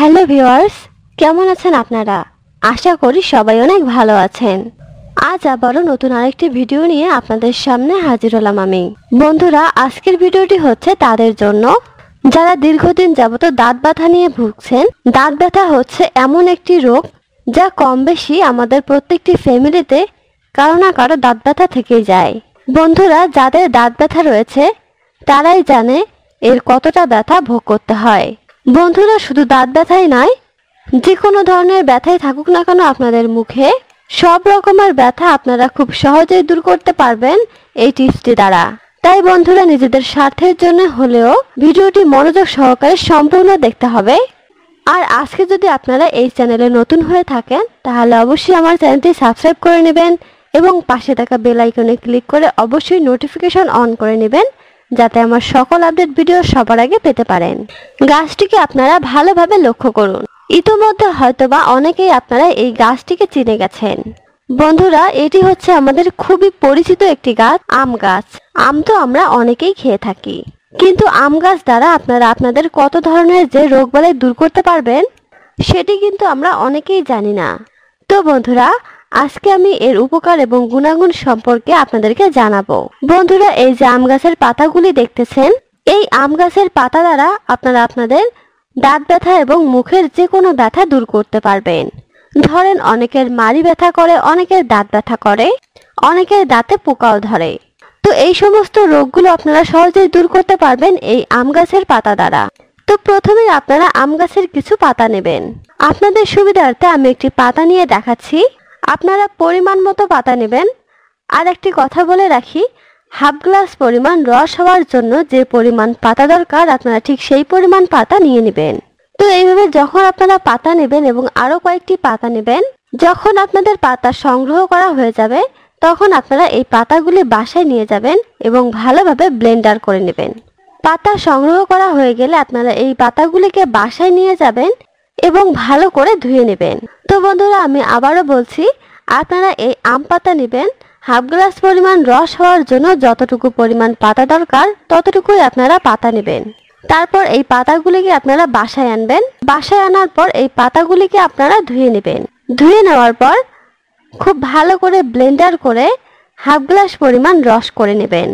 hello viewers কেমন আছেন আপনারা আশা করি সবাই অনেক ভালো আছেন আজ আবারও নতুন আরেকটি ভিডিও নিয়ে আপনাদের সামনে হাজির হলাম আমি বন্ধুরা আজকের ভিডিওটি হচ্ছে তাদের জন্য যারা দীর্ঘদিন যাবত দাঁত ব্যথা নিয়ে ভুগছেন দাঁত ব্যথা হচ্ছে এমন একটি রোগ যা কম বেশি আমাদের প্রত্যেকটি ফ্যামিলিতে কারো না কারো দাঁত ব্যথা থেকে যায় বন্ধুরা যাদের দাঁত ব্যথা রয়েছে তারাই জানে এর কতটা ব্যথা ভোগ করতে হয় বন্ধুরা শুধু দাঁত ব্যথাই নয় যে কোনো ধরনের ব্যথাই থাকুক না কেন আপনাদের মুখে সব রকমের ব্যথা আপনারা খুব সহজেই দূর করতে পারবেন এই টিপসটি দ্বারা তাই বন্ধুরা নিজেদের স্বার্থের জন্য হলেও ভিডিওটি মনোযোগ সহকারে সম্পূর্ণ দেখতে হবে আর আজকে যদি আপনারা এই চ্যানেলে নতুন হয়ে থাকেন তাহলে অবশ্যই আমার চ্যানেলটি সাবস্ক্রাইব করে নেবেন এবং পাশে থাকা বেল আইকনে ক্লিক করে অবশ্যই নোটিফিকেশন অন করে নেবেন যাতে আমার সকল আপডেট ভিডিও সবার আগে পেতে পারেন গাছটিকে আপনারা ভালোভাবে লক্ষ্য করুন ইতোমধ্যে হয়তোবা অনেকেই আপনারা এই গাছটিকে চিনে গেছেন বন্ধুরা এটি হচ্ছে আমাদের খুবই পরিচিত একটি গাছ আম গাছ আম তো আমরা অনেকেই খেয়ে থাকি কিন্তু আম গাছ দ্বারা আপনারা আপনাদের কত ধরনের যে রোগবালাই দূর করতে পারবেন সেটি কিন্তু আমরা অনেকেই জানি না তো বন্ধুরা আজকে আমি এর উপকার এবং গুণাগুণ সম্পর্কে আপনাদেরকে জানাবো বন্ধুরা এই যে আম গাছের পাতাগুলি দেখতেছেন এই আম গাছের পাতা দ্বারা আপনারা আপনাদের দাঁত ব্যথা এবং মুখের যে কোনো ব্যথা দূর করতে পারবেন ধরেন অনেকের মারি ব্যথা করে অনেকের দাঁত ব্যথা করে অনেকের দাঁতে পোকাও ধরে তো এই সমস্ত রোগগুলো আপনারা সহজেই দূর করতে পারবেন এই আম গাছের পাতা দ্বারা তো প্রথমে আপনারা আম গাছের কিছু পাতা নেবেন আপনাদের সুবিধার্থে আমি একটি পাতা নিয়ে দেখাচ্ছি আপনারা পরিমাণ মতো পাতা নেবেন আর একটি কথা বলে রাখি হাফ গ্লাস পরিমাণ রস হওয়ার জন্য যে পরিমাণ পাতা দরকার আপনারা ঠিক সেই পরিমাণ পাতা নিয়ে নেবেন তো এইভাবে যখন আপনারা পাতা নেবেন এবং আরও কয়েকটি পাতা নেবেন যখন আপনাদের পাতা সংগ্রহ করা হয়ে যাবে তখন আপনারা এই পাতাগুলি বাসায় নিয়ে যাবেন এবং ভালোভাবে ব্লেন্ডার করে নেবেন পাতা সংগ্রহ করা হয়ে গেলে আপনারা এই পাতাগুলিকে বাসায় নিয়ে যাবেন এবং ভালো করে ধুয়ে নেবেন তো বন্ধুরা আমি আবারও বলছি আপনারা এই আম পাতা নেবেন হাফ গ্লাস পরিমাণ রস হওয়ার জন্য যতটুকু পরিমাণ পাতা দরকার ততটুকুই আপনারা পাতা নেবেন তারপর এই পাতাগুলিকে আপনারা বাসায় আনবেন বাসায় আনার পর এই পাতাগুলিকে আপনারা ধুয়ে নেবেন ধুয়ে নেওয়ার পর খুব ভালো করে ব্লেন্ডার করে হাফ গ্লাস পরিমাণ রস করে নেবেন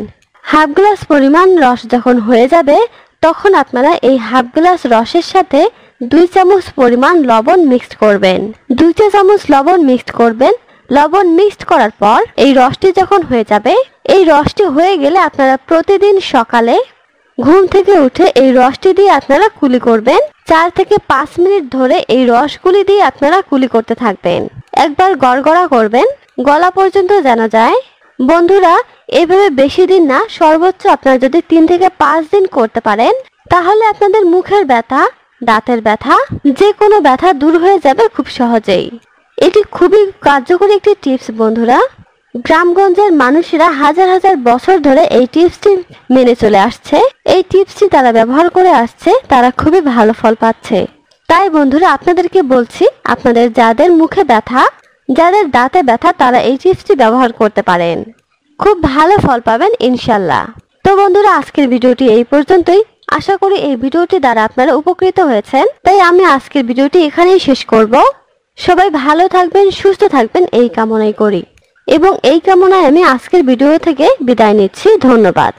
হাফ গ্লাস পরিমাণ রস যখন হয়ে যাবে তখন আপনারা এই হাফ গ্লাস রসের সাথে দুই চামচ পরিমাণ লবণ মিক্সড করবেন দুই চা চামচ লবণ মিক্সড করবেন লবণ মিক্সড করার পর এই রসটি যখন হয়ে যাবে এই রসটি হয়ে গেলে আপনারা প্রতিদিন সকালে ঘুম থেকে উঠে এই রসটি দিয়ে আপনারা কুলি করবেন চার থেকে পাঁচ মিনিট ধরে এই রসগুলি দিয়ে আপনারা কুলি করতে থাকবেন একবার গড়গড়া করবেন গলা পর্যন্ত জানা যায় বন্ধুরা এভাবে বেশি দিন না সর্বোচ্চ আপনারা যদি তিন থেকে পাঁচ দিন করতে পারেন তাহলে আপনাদের মুখের ব্যথা দাঁতের ব্যথা যে কোনো ব্যথা দূর হয়ে যাবে খুব সহজেই এটি খুবই কার্যকরী একটি টিপস বন্ধুরা গ্রামগঞ্জের মানুষেরা হাজার হাজার বছর ধরে এই টিপসটি মেনে চলে আসছে এই টিপসটি তারা ব্যবহার করে আসছে তারা খুবই ভালো ফল পাচ্ছে তাই বন্ধুরা আপনাদেরকে বলছি আপনাদের যাদের মুখে ব্যথা যাদের দাঁতে ব্যথা তারা এই টিপসটি ব্যবহার করতে পারেন খুব ভালো ফল পাবেন ইনশাল্লাহ তো বন্ধুরা আজকের ভিডিওটি এই পর্যন্তই আশা করি এই ভিডিওটি দ্বারা আপনারা উপকৃত হয়েছেন তাই আমি আজকের ভিডিওটি এখানেই শেষ করব সবাই ভালো থাকবেন সুস্থ থাকবেন এই কামনাই করি এবং এই কামনায় আমি আজকের ভিডিও থেকে বিদায় নিচ্ছি ধন্যবাদ